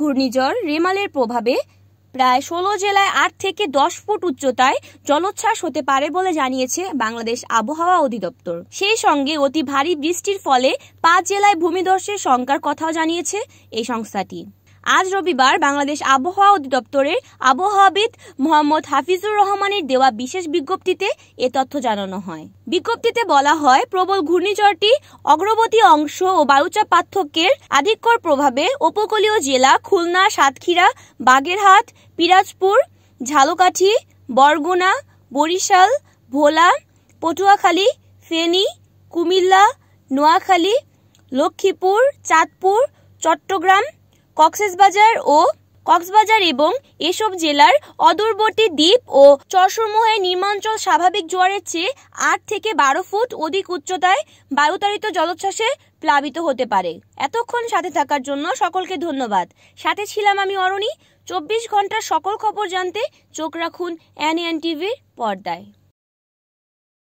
ঘূর্ণিঝড় রেমালের প্রভাবে প্রায় ষোলো জেলায় আট থেকে দশ ফুট উচ্চতায় জলোচ্ছ্বাস হতে পারে বলে জানিয়েছে বাংলাদেশ আবহাওয়া অধিদপ্তর সেই সঙ্গে অতি ভারী বৃষ্টির ফলে পাঁচ জেলায় ভূমিধসের সংখ্যার কথাও জানিয়েছে এই সংস্থাটি আজ রবিবার বাংলাদেশ আবহাওয়া অধিদপ্তরের আবহাওয়াবিদ মোহাম্মদ হাফিজুর রহমানের দেওয়া বিশেষ বিজ্ঞপ্তিতে এ তথ্য জানানো হয় বিজ্ঞপ্তিতে বলা হয় প্রবল ঘূর্ণিঝড়টি অগ্রবর্তী অংশ ও বায়ুচাপ পার্থক্যের আধিক্যর প্রভাবে উপকূলীয় জেলা খুলনা সাতক্ষীরা বাগেরহাট পিরাজপুর ঝালকাঠি বরগুনা বরিশাল ভোলা পটুয়াখালী ফেনী কুমিল্লা নোয়াখালী লক্ষ্মীপুর চাঁদপুর চট্টগ্রাম কক্সেসবাজার ও কক্সবাজার এবং এসব জেলার অদূরবর্তী দ্বীপ ও চরসমূহে নির্মাঞ্চল স্বাভাবিক জোয়ারের চেয়ে আট থেকে বারো ফুট অধিক উচ্চতায় বায়ুতাড়িত জলোচ্ছ্বাসে প্লাবিত হতে পারে এতক্ষণ সাথে থাকার জন্য সকলকে ধন্যবাদ সাথে ছিলাম আমি অরণি চব্বিশ ঘন্টার সকল খবর জানতে চোখ রাখুন এন টিভির পর্দায়